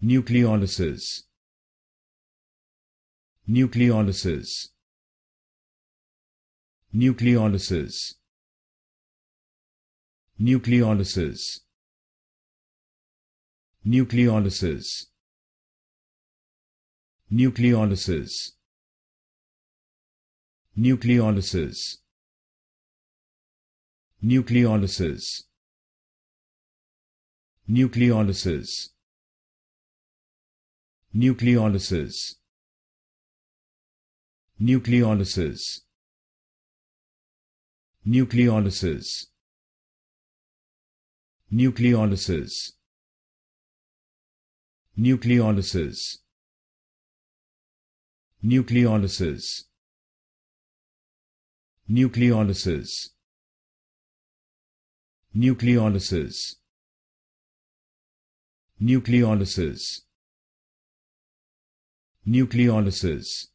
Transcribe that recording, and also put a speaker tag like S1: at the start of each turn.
S1: Nucleolysis. Nucleolysis. Nucleolysis. Nucleolysis. Nucleolysis. Nucleolysis. Nucleolysis. Nucleolysis. Nucleolysis. Nucleolysis. Nucleolysis. Nucleolysis. Nucleolysis. Nucleolysis. Nucleolysis. Nucleolysis. Nucleolysis.